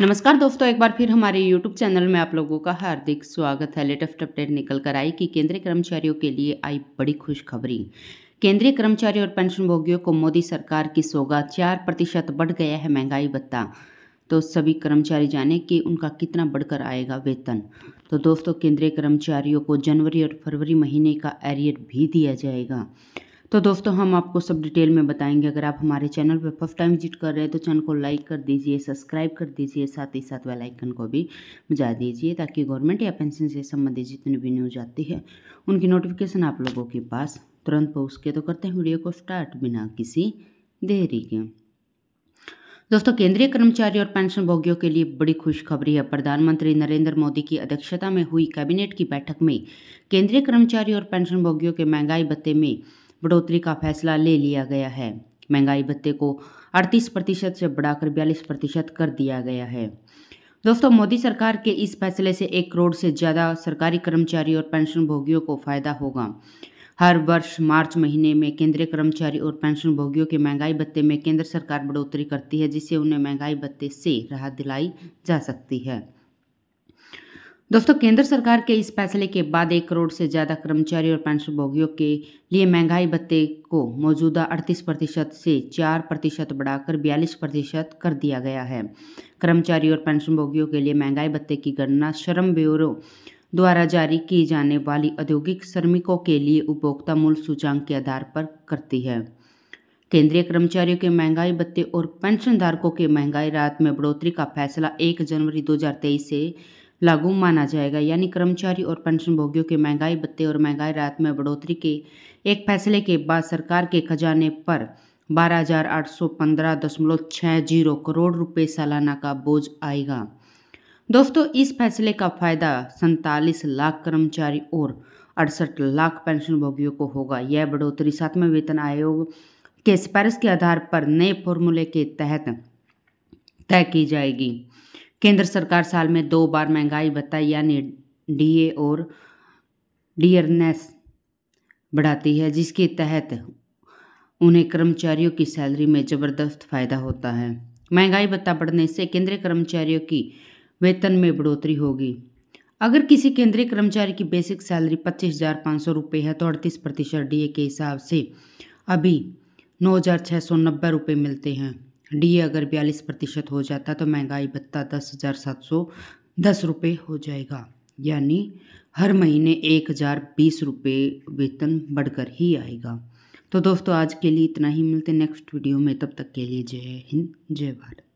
नमस्कार दोस्तों एक बार फिर हमारे यूट्यूब चैनल में आप लोगों का हार्दिक स्वागत है लेटेस्ट अपडेट निकल कर आई कि केंद्रीय कर्मचारियों के लिए आई बड़ी खुशखबरी केंद्रीय कर्मचारी और पेंशनभोगियों को मोदी सरकार की सोगा चार प्रतिशत बढ़ गया है महंगाई भत्ता तो सभी कर्मचारी जाने कि उनका कितना बढ़कर आएगा वेतन तो दोस्तों केंद्रीय कर्मचारियों को जनवरी और फरवरी महीने का एरियर भी दिया जाएगा तो दोस्तों हम आपको सब डिटेल में बताएंगे अगर आप हमारे चैनल पर फर्स्ट टाइम विजिट कर रहे हैं तो चैनल को लाइक कर दीजिए सब्सक्राइब कर दीजिए साथ ही साथ बेल आइकन को भी बजा दीजिए ताकि गवर्नमेंट या पेंशन से संबंधित जितनी भी न्यूज आती है उनकी नोटिफिकेशन आप लोगों के पास तुरंत पहुँच के तो करते हैं वीडियो को स्टार्ट बिना किसी देरी के दोस्तों केंद्रीय कर्मचारी और पेंशन भोगियों के लिए बड़ी खुशखबरी है प्रधानमंत्री नरेंद्र मोदी की अध्यक्षता में हुई कैबिनेट की बैठक में केंद्रीय कर्मचारी और पेंशन भोगियों के महंगाई भत्ते में बढ़ोतरी का फैसला ले लिया गया है महंगाई भत्ते को 38 प्रतिशत से बढ़ाकर 42 प्रतिशत कर दिया गया है दोस्तों मोदी सरकार के इस फैसले से एक करोड़ से ज़्यादा सरकारी कर्मचारी और पेंशनभोगियों को फ़ायदा होगा हर वर्ष मार्च महीने में केंद्रीय कर्मचारी और पेंशनभोगियों के महंगाई भत्ते में केंद्र सरकार बढ़ोतरी करती है जिससे उन्हें महंगाई भत्ते से राहत दिलाई जा सकती है दोस्तों केंद्र सरकार के इस फैसले के बाद एक करोड़ से ज़्यादा कर्मचारी और पेंशन भोगियों के लिए महंगाई भत्ते को मौजूदा 38 प्रतिशत से 4 प्रतिशत बढ़ाकर 42 प्रतिशत कर दिया गया है कर्मचारी और पेंशन भोगियों के लिए महंगाई भत्ते की गणना श्रम ब्यूरो द्वारा जारी की जाने वाली औद्योगिक श्रमिकों के लिए उपभोक्ता मूल्य सूचांक के आधार पर करती है केंद्रीय कर्मचारियों के महंगाई भत्ते और पेंशनधारकों के महंगाई राहत में बढ़ोतरी का फैसला 1 जनवरी 2023 से लागू माना जाएगा यानी कर्मचारी और पेंशनभोगियों के महंगाई भत्ते और महंगाई रात में बढ़ोतरी के एक फैसले के बाद सरकार के खजाने पर बारह हजार आठ सौ पंद्रह दशमलव करोड़ रुपए सालाना का बोझ आएगा दोस्तों इस फैसले का फायदा सैतालीस लाख कर्मचारी और अड़सठ लाख पेंशनभोगियों को होगा यह बढ़ोतरी सातवें वेतन आयोग के सिफारिश के आधार पर नए फॉर्मूले के तहत तय की जाएगी केंद्र सरकार साल में दो बार महंगाई भत्ता यानी डीए और डीयरनेस बढ़ाती है जिसके तहत उन्हें कर्मचारियों की सैलरी में ज़बरदस्त फायदा होता है महंगाई भत्ता बढ़ने से केंद्रीय कर्मचारियों की वेतन में बढ़ोतरी होगी अगर किसी केंद्रीय कर्मचारी की बेसिक सैलरी पच्चीस हज़ार पाँच सौ रुपये है तो अड़तीस प्रतिशत डी के हिसाब से अभी नौ हज़ार छः सौ नब्बे रुपये मिलते हैं डी अगर बयालीस प्रतिशत हो जाता तो महंगाई भत्ता दस हज़ार सात सौ दस रुपये हो जाएगा यानी हर महीने एक हज़ार बीस रुपये वेतन बढ़कर ही आएगा तो दोस्तों आज के लिए इतना ही मिलते नेक्स्ट वीडियो में तब तक के लिए जय हिंद जय भारत